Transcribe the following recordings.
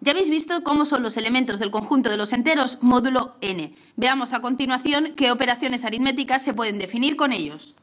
Ya habéis visto cómo son los elementos del conjunto de los enteros módulo n. Veamos a continuación qué operaciones aritméticas se pueden definir con ellos.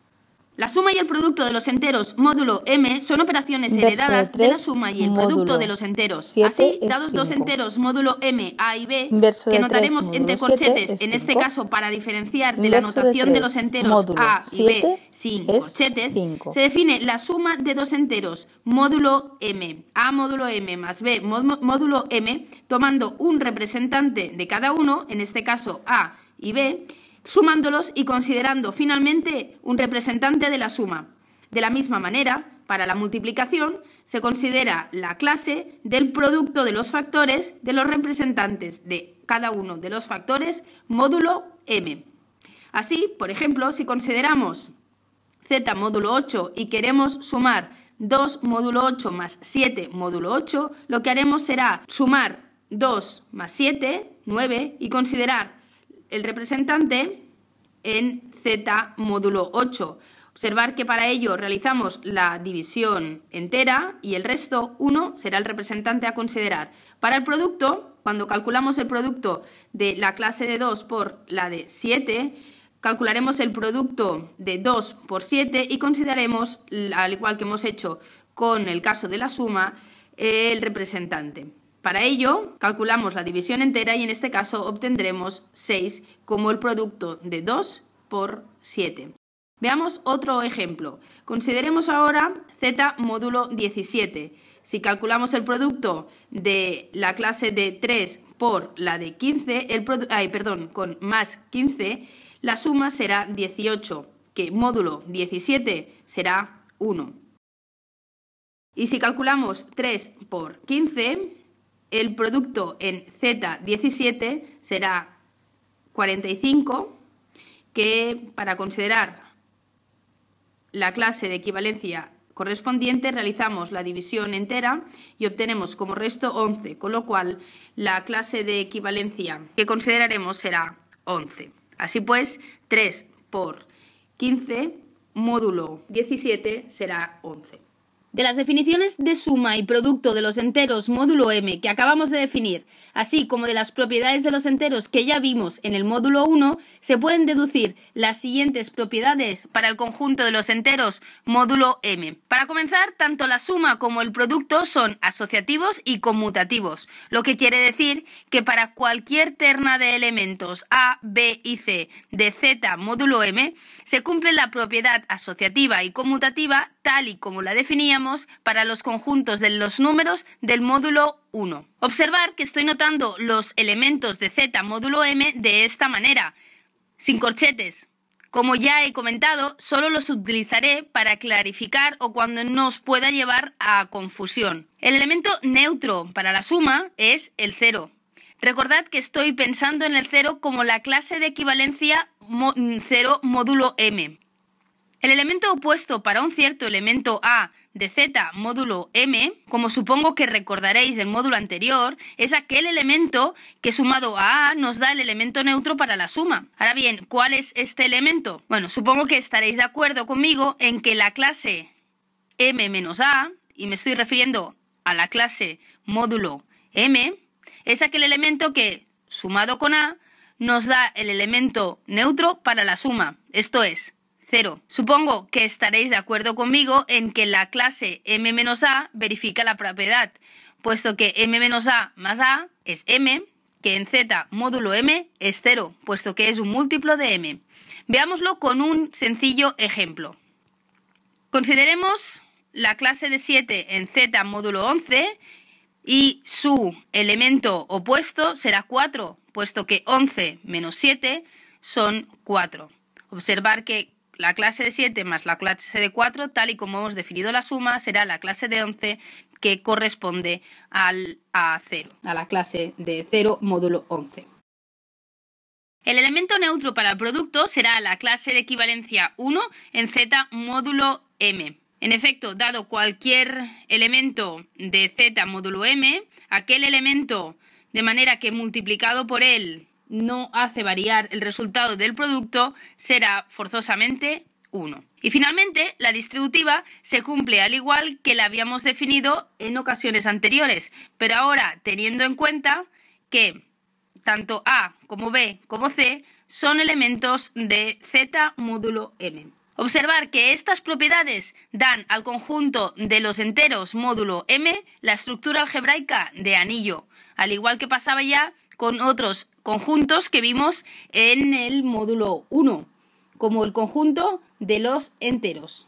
La suma y el producto de los enteros módulo m son operaciones heredadas de la suma y el producto de los enteros. Así, dados dos enteros módulo m, a y b, que notaremos entre corchetes, en este caso para diferenciar de la notación de, los enteros a y b sin corchetes, se define la suma de dos enteros módulo m, a módulo m más b módulo m, tomando un representante de cada uno, en este caso a y b, sumándolos y considerando finalmente un representante de la suma. De la misma manera, para la multiplicación se considera la clase del producto de los factores de los representantes de cada uno de los factores módulo m. Así, por ejemplo, si consideramos z módulo 8 y queremos sumar 2 módulo 8 más 7 módulo 8, lo que haremos será sumar 2 más 7, 9, y considerar el representante en Z módulo 8. Observar que para ello realizamos la división entera y el resto 1 será el representante a considerar. Para el producto, cuando calculamos el producto de la clase de 2 por la de 7, calcularemos el producto de 2 por 7 y consideraremos, al igual que hemos hecho con el caso de la suma, el representante. Para ello, calculamos la división entera y en este caso obtendremos 6 como el producto de 2 por 7. Veamos otro ejemplo. Consideremos ahora z módulo 17. Si calculamos el producto de la clase de 3 por la de 15, perdón, con más 15, la suma será 18, que módulo 17 será 1. Y si calculamos 3 por 15, el producto en Z17 será 45, que para considerar la clase de equivalencia correspondiente realizamos la división entera y obtenemos como resto 11, con lo cual la clase de equivalencia que consideraremos será 11. Así pues, 3 por 15 módulo 17 será 11 de las definiciones de suma y producto de los enteros módulo m que acabamos de definir, así como de las propiedades de los enteros que ya vimos en el módulo 1, se pueden deducir las siguientes propiedades para el conjunto de los enteros módulo m. Para comenzar, tanto la suma como el producto son asociativos y conmutativos, lo que quiere decir que para cualquier terna de elementos a, b y c de z módulo m, se cumple la propiedad asociativa y conmutativa tal y como la definíamos para los conjuntos de los números del módulo 1. Observar que estoy notando los elementos de Z módulo M de esta manera, sin corchetes. Como ya he comentado, solo los utilizaré para clarificar o cuando nos pueda llevar a confusión. El elemento neutro para la suma es el 0. Recordad que estoy pensando en el 0 como la clase de equivalencia 0 módulo m. El elemento opuesto para un cierto elemento A de Z módulo M, como supongo que recordaréis del módulo anterior, es aquel elemento que sumado a A nos da el elemento neutro para la suma. Ahora bien, ¿cuál es este elemento? Bueno, supongo que estaréis de acuerdo conmigo en que la clase M menos A, y me estoy refiriendo a la clase módulo M, es aquel elemento que, sumado con A, nos da el elemento neutro para la suma, esto es, 0 Supongo que estaréis de acuerdo conmigo en que la clase m-a verifica la propiedad, puesto que m-a más a es m, que en z módulo m es 0 puesto que es un múltiplo de m. Veámoslo con un sencillo ejemplo. Consideremos la clase de 7 en z módulo 11 y su elemento opuesto será 4, puesto que 11 menos 7 son 4. Observar que la clase de 7 más la clase de 4, tal y como hemos definido la suma, será la clase de 11 que corresponde al a a la clase de 0 módulo 11. El elemento neutro para el producto será la clase de equivalencia 1 en Z módulo M. En efecto, dado cualquier elemento de Z módulo M, aquel elemento de manera que multiplicado por él no hace variar el resultado del producto, será forzosamente 1. Y finalmente, la distributiva se cumple al igual que la habíamos definido en ocasiones anteriores, pero ahora teniendo en cuenta que tanto A como B como C son elementos de Z módulo M. Observar que estas propiedades dan al conjunto de los enteros módulo M la estructura algebraica de anillo, al igual que pasaba ya con otros conjuntos que vimos en el módulo 1, como el conjunto de los enteros.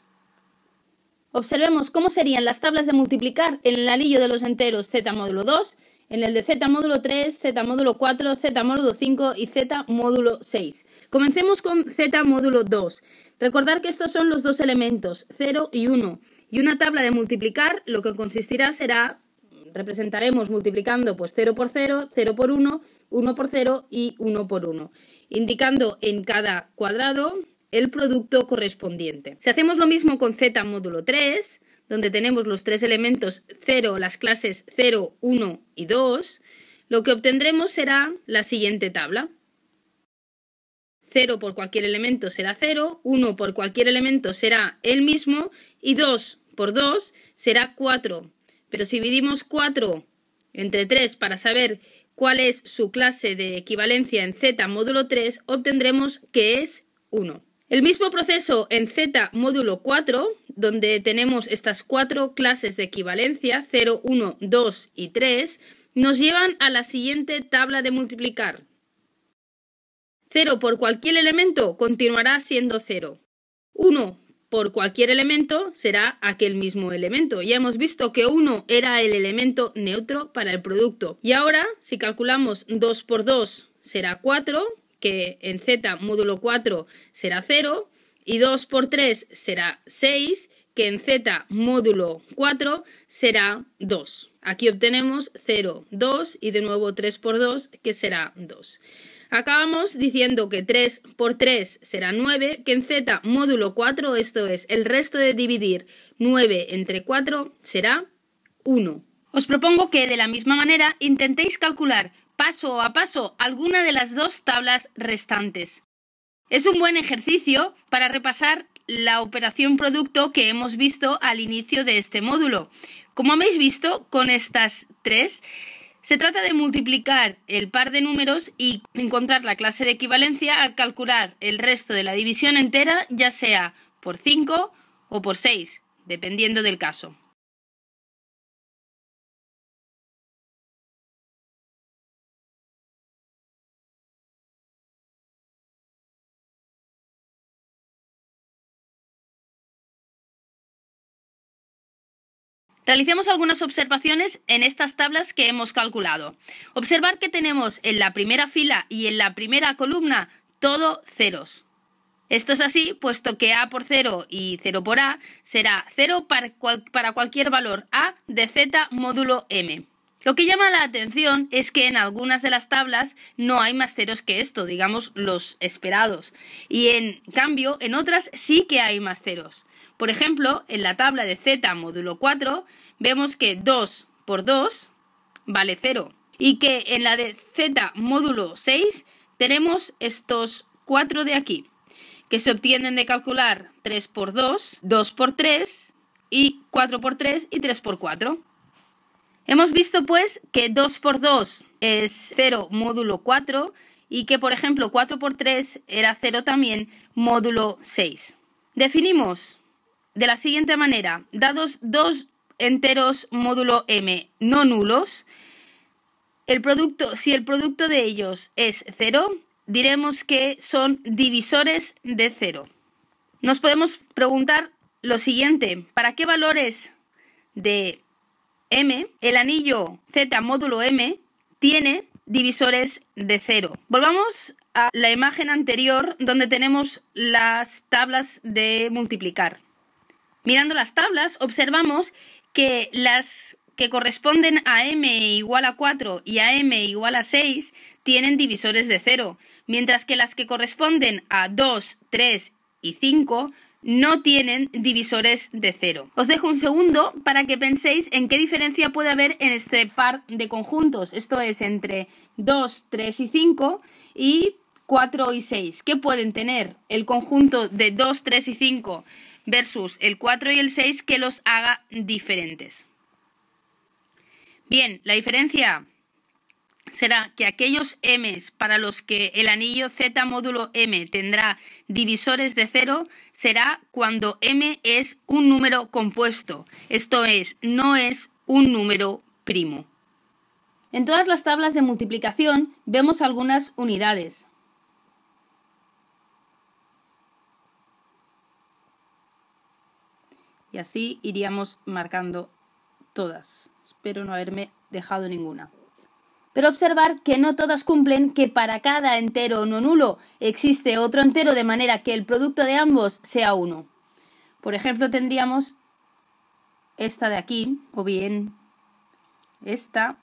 Observemos cómo serían las tablas de multiplicar en el anillo de los enteros z módulo 2, en el de z módulo 3, z módulo 4, z módulo 5 y z módulo 6. Comencemos con z módulo 2. Recordar que estos son los dos elementos, 0 y 1, y una tabla de multiplicar lo que consistirá será representaremos multiplicando pues 0 por 0, 0 por 1, 1 por 0 y 1 por 1, indicando en cada cuadrado el producto correspondiente. Si hacemos lo mismo con z módulo 3, donde tenemos los tres elementos 0, las clases 0, 1 y 2, lo que obtendremos será la siguiente tabla. 0 por cualquier elemento será 0, 1 por cualquier elemento será el mismo y 2 por 2 será 4 pero si dividimos 4 entre 3 para saber cuál es su clase de equivalencia en Z módulo 3, obtendremos que es 1. El mismo proceso en Z módulo 4, donde tenemos estas 4 clases de equivalencia, 0, 1, 2 y 3, nos llevan a la siguiente tabla de multiplicar. 0 por cualquier elemento continuará siendo 0. 1 por cualquier elemento será aquel mismo elemento. Ya hemos visto que 1 era el elemento neutro para el producto. Y ahora, si calculamos 2 por 2 será 4, que en z módulo 4 será 0, y 2 por 3 será 6, que en z módulo 4 será 2. Aquí obtenemos 0, 2 y de nuevo 3 por 2, que será 2. Acabamos diciendo que 3 por 3 será 9, que en z módulo 4, esto es, el resto de dividir 9 entre 4 será 1. Os propongo que de la misma manera intentéis calcular paso a paso alguna de las dos tablas restantes. Es un buen ejercicio para repasar la operación producto que hemos visto al inicio de este módulo. Como habéis visto, con estas tres se trata de multiplicar el par de números y encontrar la clase de equivalencia al calcular el resto de la división entera, ya sea por 5 o por 6, dependiendo del caso. Realicemos algunas observaciones en estas tablas que hemos calculado. Observar que tenemos en la primera fila y en la primera columna todo ceros. Esto es así, puesto que A por 0 y 0 por A será 0 para, para, cualquier valor A de Z módulo M. Lo que llama la atención es que en algunas de las tablas no hay más ceros que esto, digamos los esperados, y en cambio en otras sí que hay más ceros. Por ejemplo, en la tabla de z módulo 4 vemos que 2 por 2 vale 0 y que en la de z módulo 6 tenemos estos 4 de aquí que se obtienen de calcular 3 por 2, 2 por 3 y 4 por 3 y 3 por 4. Hemos visto pues que 2 por 2 es 0 módulo 4 y que por ejemplo 4 por 3 era 0 también módulo 6. Definimos de la siguiente manera. Dados dos enteros módulo m no nulos, el producto, si el producto de ellos es cero, diremos que son divisores de cero. Nos podemos preguntar lo siguiente, ¿para qué valores de m el anillo z módulo m tiene divisores de cero? Volvamos a la imagen anterior donde tenemos las tablas de multiplicar. Mirando las tablas, observamos que las que corresponden a m igual a 4 y a m igual a 6 tienen divisores de 0, mientras que las que corresponden a 2, 3 y 5 no tienen divisores de 0. Os dejo un segundo para que penséis en qué diferencia puede haber en este par de conjuntos, esto es entre 2, 3 y 5 y 4 y 6. ¿Qué pueden tener el conjunto de 2, 3 y 5? versus el 4 y el 6 que los haga diferentes. Bien, la diferencia será que aquellos m para los que el anillo z módulo m tendrá divisores de cero será cuando m es un número compuesto, esto es, no es un número primo. En todas las tablas de multiplicación vemos algunas unidades. Y así iríamos marcando todas. Espero no haberme dejado ninguna. Pero observar que no todas cumplen que para cada entero no nulo existe otro entero de manera que el producto de ambos sea uno. Por ejemplo, tendríamos esta de aquí, o bien esta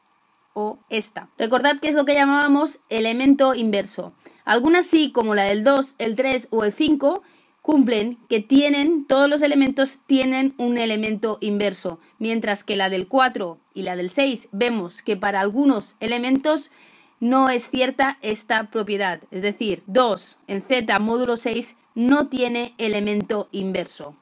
o esta. Recordad que es lo que llamábamos elemento inverso. Algunas sí, como la del 2, el 3 o el 5, cumplen, que tienen, todos los elementos tienen un elemento inverso, mientras que la del 4 y la del 6 vemos que para algunos elementos no es cierta esta propiedad, es decir, 2 en Z módulo 6 no tiene elemento inverso.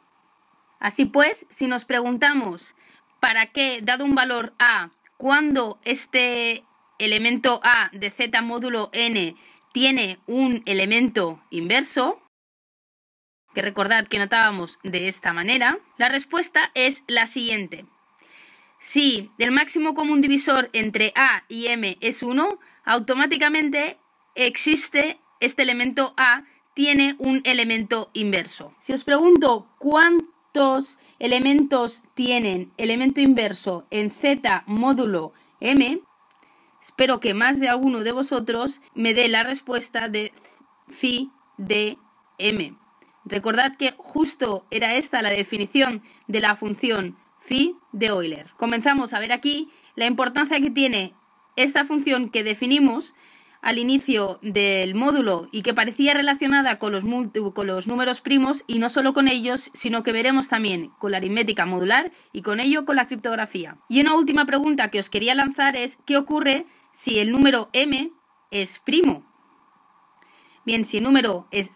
Así pues, si nos preguntamos para qué, dado un valor A, cuando este elemento A de Z módulo n tiene un elemento inverso, que recordad que notábamos de esta manera, la respuesta es la siguiente. Si el máximo común divisor entre A y M es 1, automáticamente existe este elemento A, tiene un elemento inverso. Si os pregunto cuántos elementos tienen elemento inverso en Z módulo M, espero que más de alguno de vosotros me dé la respuesta de phi de M. Recordad que justo era esta la definición de la función phi de Euler. Comenzamos a ver aquí la importancia que tiene esta función que definimos al inicio del módulo y que parecía relacionada con los, con los, números primos y no solo con ellos, sino que veremos también con la aritmética modular y con ello con la criptografía. Y una última pregunta que os quería lanzar es ¿qué ocurre si el número m es primo? Bien, si el número eh,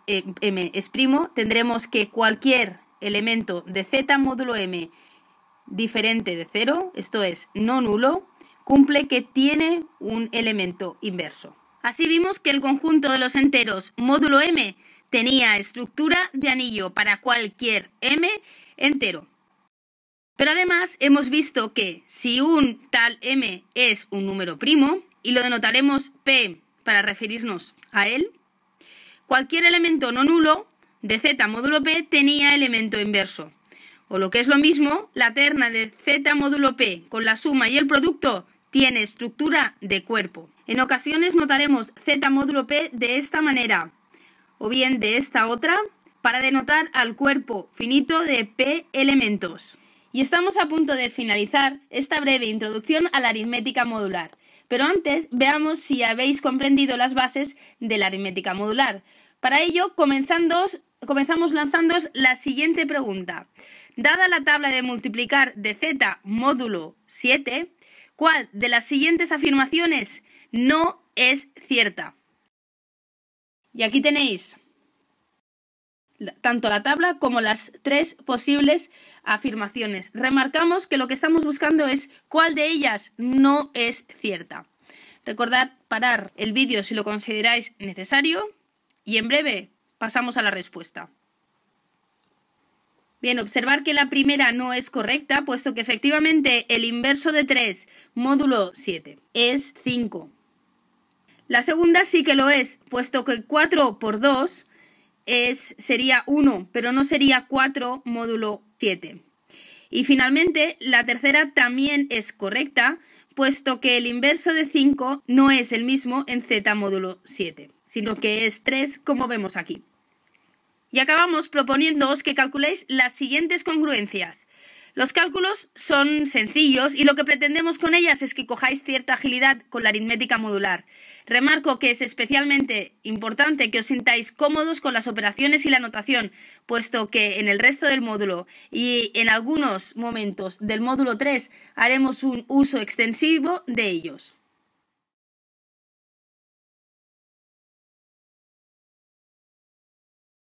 m es primo, tendremos que cualquier elemento de z módulo m diferente de 0, esto es, no nulo, cumple que tiene un elemento inverso. Así vimos que el conjunto de los enteros módulo m tenía estructura de anillo para cualquier m entero. Pero además hemos visto que si un tal m es un número primo, y lo denotaremos p para referirnos a él, Cualquier elemento no nulo de z módulo p tenía elemento inverso. O lo que es lo mismo, la terna de z módulo p con la suma y el producto tiene estructura de cuerpo. En ocasiones notaremos z módulo p de esta manera o bien de esta otra para denotar al cuerpo finito de p elementos. Y estamos a punto de finalizar esta breve introducción a la aritmética modular. Pero antes veamos si habéis comprendido las bases de la aritmética modular. Para ello comenzamos lanzándoos la siguiente pregunta. Dada la tabla de multiplicar de z módulo 7, ¿cuál de las siguientes afirmaciones no es cierta? Y aquí tenéis tanto la tabla como las tres posibles afirmaciones. Remarcamos que lo que estamos buscando es cuál de ellas no es cierta. Recordad parar el vídeo si lo consideráis necesario y en breve pasamos a la respuesta. Bien, observar que la primera no es correcta, puesto que efectivamente el inverso de 3, módulo 7, es 5. La segunda sí que lo es, puesto que 4 por 2 sería 1, pero no sería 4 módulo 7. Y finalmente, la tercera también es correcta, puesto que el inverso de 5 no es el mismo en z módulo 7, sino que es 3 como vemos aquí. Y acabamos proponiéndoos que calculéis las siguientes congruencias. Los cálculos son sencillos y lo que pretendemos con ellas es que cojáis cierta agilidad con la aritmética modular. Remarco que es especialmente importante que os sintáis cómodos con las operaciones y la notación, puesto que en el resto del módulo y en algunos momentos del módulo 3 haremos un uso extensivo de ellos.